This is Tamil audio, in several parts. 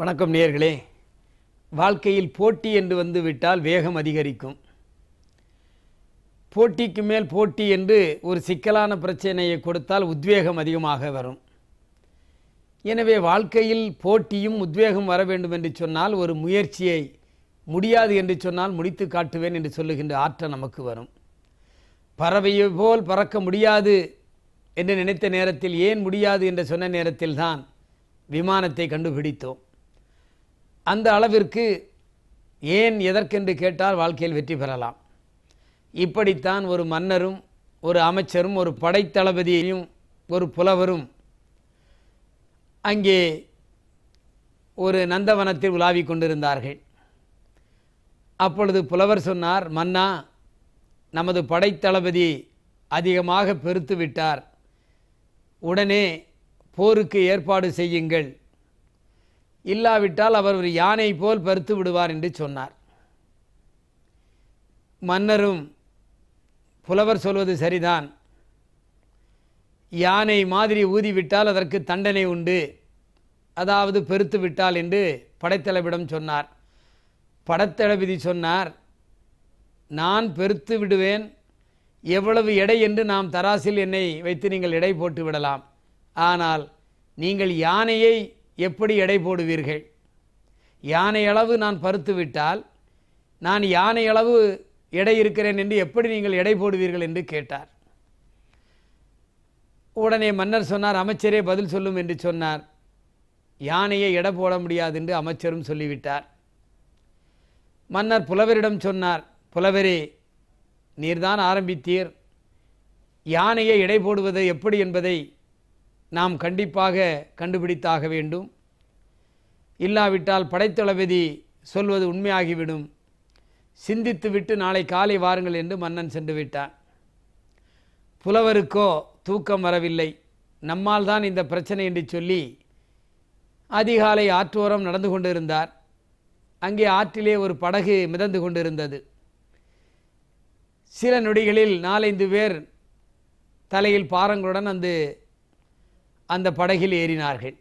வணக்கம் நேர்களே வாழ்க்கையில் போட்டி என்று வந்து விட்டால் வேகம் அதிகரிக்கும் போட்டிக்கு மேல் போட்டி என்று ஒரு சிக்கலான பிரச்சனையை கொடுத்தால் உத்வேகம் அதிகமாக வரும் எனவே வாழ்க்கையில் போட்டியும் உத்வேகம் வர வேண்டும் என்று சொன்னால் ஒரு முயற்சியை முடியாது என்று சொன்னால் முடித்து காட்டுவேன் என்று சொல்லுகின்ற ஆற்றல் நமக்கு வரும் பறவையை போல் பறக்க முடியாது என்று நினைத்த நேரத்தில் ஏன் முடியாது என்று சொன்ன நேரத்தில் தான் விமானத்தை கண்டுபிடித்தோம் அந்த அளவிற்கு ஏன் எதற்கென்று கேட்டால் வாழ்க்கையில் வெற்றி பெறலாம் இப்படித்தான் ஒரு மன்னரும் ஒரு அமைச்சரும் ஒரு படைத்தளபதியையும் ஒரு புலவரும் அங்கே ஒரு நந்தவனத்தில் உலாவிக் கொண்டிருந்தார்கள் அப்பொழுது புலவர் சொன்னார் மன்னா நமது படைத்தளபதி அதிகமாக பெருத்து விட்டார் உடனே போருக்கு ஏற்பாடு செய்யுங்கள் இல்லாவிட்டால் அவர் ஒரு யானை போல் பருத்து விடுவார் என்று சொன்னார் மன்னரும் புலவர் சொல்வது சரிதான் யானை மாதிரி ஊதிவிட்டால் அதற்கு தண்டனை உண்டு அதாவது பெருத்து விட்டால் என்று படைத்தளபிடம் சொன்னார் படத்தளபதி சொன்னார் நான் பெருத்து விடுவேன் எவ்வளவு எடை என்று நாம் தராசில் என்னை வைத்து நீங்கள் எடை போட்டு விடலாம் ஆனால் நீங்கள் யானையை எப்படி எடை போடுவீர்கள் யானை அளவு நான் பருத்துவிட்டால் நான் யானை அளவு எடை இருக்கிறேன் என்று எப்படி நீங்கள் எடை போடுவீர்கள் என்று கேட்டார் உடனே மன்னர் சொன்னார் அமைச்சரே பதில் சொல்லும் என்று சொன்னார் யானையை எடை போட முடியாது என்று அமைச்சரும் சொல்லிவிட்டார் மன்னர் புலவரிடம் சொன்னார் புலவரே நீர்தான் ஆரம்பித்தீர் யானையை எடை போடுவது எப்படி என்பதை நாம் கண்டிப்பாக கண்டுபிடித்தாக வேண்டும் இல்லாவிட்டால் படைத்தளபதி சொல்வது உண்மையாகிவிடும் சிந்தித்து விட்டு நாளை காலை வாருங்கள் என்று மன்னன் சென்று விட்டான் புலவருக்கோ தூக்கம் வரவில்லை நம்மால் தான் இந்த பிரச்சனை என்று சொல்லி அதிகாலை ஆற்றோரம் நடந்து கொண்டிருந்தார் அங்கே ஆற்றிலே ஒரு படகு மிதந்து கொண்டிருந்தது சில நொடிகளில் நாலஞ்சு பேர் தலையில் பாரங்களுடன் அந்த அந்த படகில் ஏறினார்கள்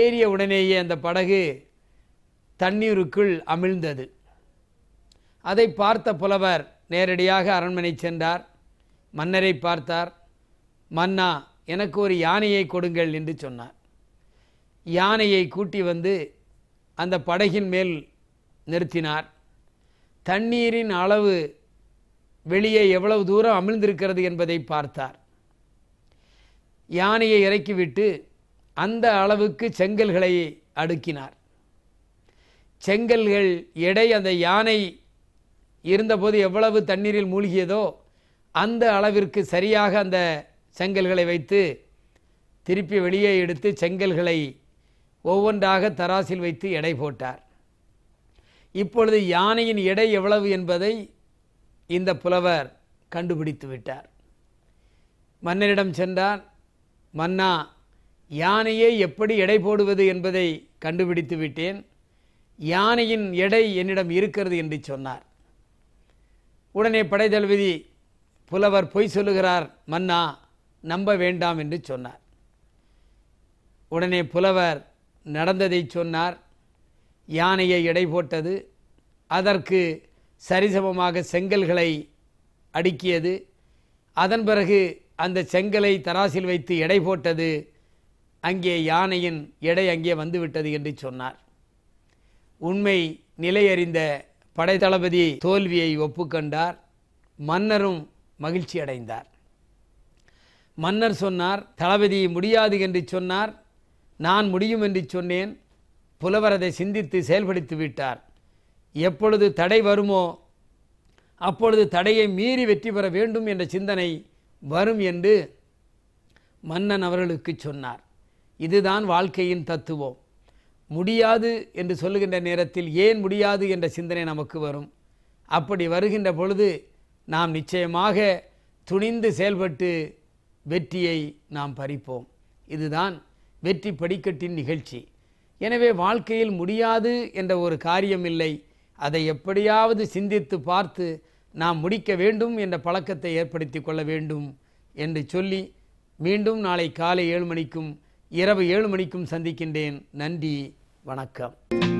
ஏறிய உடனேயே அந்த படகு தண்ணீருக்குள் அமிழ்ந்தது அதை பார்த்த புலவர் நேரடியாக அரண்மனை சென்றார் மன்னரை பார்த்தார் மன்னா எனக்கு ஒரு யானையை கொடுங்கள் என்று சொன்னார் யானையை கூட்டி வந்து அந்த படகின் மேல் நிறுத்தினார் தண்ணீரின் அளவு வெளியே எவ்வளவு தூரம் அமிழ்ந்திருக்கிறது என்பதை பார்த்தார் யானையை இறக்கிவிட்டு அந்த அளவுக்கு செங்கல்களை அடுக்கினார் செங்கல்கள் எடை அந்த யானை இருந்தபோது எவ்வளவு தண்ணீரில் மூழ்கியதோ அந்த அளவிற்கு சரியாக அந்த செங்கல்களை வைத்து திருப்பி வெளியே எடுத்து செங்கல்களை ஒவ்வொன்றாக தராசில் வைத்து எடை போட்டார் இப்பொழுது யானையின் எடை எவ்வளவு என்பதை இந்த புலவர் கண்டுபிடித்து விட்டார் மன்னரிடம் சென்றார் மன்னா யானையை எப்படி எடை போடுவது என்பதை கண்டுபிடித்து விட்டேன் யானையின் எடை என்னிடம் இருக்கிறது என்று சொன்னார் உடனே தளபதி புலவர் பொய் சொல்லுகிறார் மன்னா நம்ப வேண்டாம் என்று சொன்னார் உடனே புலவர் நடந்ததை சொன்னார் யானையை எடை போட்டது அதற்கு சரிசமமாக செங்கல்களை அடுக்கியது அதன் பிறகு அந்த செங்கலை தராசில் வைத்து எடை போட்டது அங்கே யானையின் எடை அங்கே வந்துவிட்டது என்று சொன்னார் உண்மை நிலையறிந்த படைத்தளபதி தோல்வியை ஒப்புக்கொண்டார் மன்னரும் மகிழ்ச்சி அடைந்தார் மன்னர் சொன்னார் தளபதி முடியாது என்று சொன்னார் நான் முடியும் என்று சொன்னேன் புலவர் அதை சிந்தித்து செயல்படுத்தி விட்டார் எப்பொழுது தடை வருமோ அப்பொழுது தடையை மீறி வெற்றி பெற வேண்டும் என்ற சிந்தனை வரும் என்று மன்னன் அவர்களுக்கு சொன்னார் இதுதான் வாழ்க்கையின் தத்துவம் முடியாது என்று சொல்லுகின்ற நேரத்தில் ஏன் முடியாது என்ற சிந்தனை நமக்கு வரும் அப்படி வருகின்ற பொழுது நாம் நிச்சயமாக துணிந்து செயல்பட்டு வெற்றியை நாம் பறிப்போம் இதுதான் வெற்றி படிக்கட்டின் நிகழ்ச்சி எனவே வாழ்க்கையில் முடியாது என்ற ஒரு காரியம் இல்லை அதை எப்படியாவது சிந்தித்து பார்த்து நாம் முடிக்க வேண்டும் என்ற பழக்கத்தை ஏற்படுத்தி கொள்ள வேண்டும் என்று சொல்லி மீண்டும் நாளை காலை ஏழு மணிக்கும் இரவு ஏழு மணிக்கும் சந்திக்கின்றேன் நன்றி வணக்கம்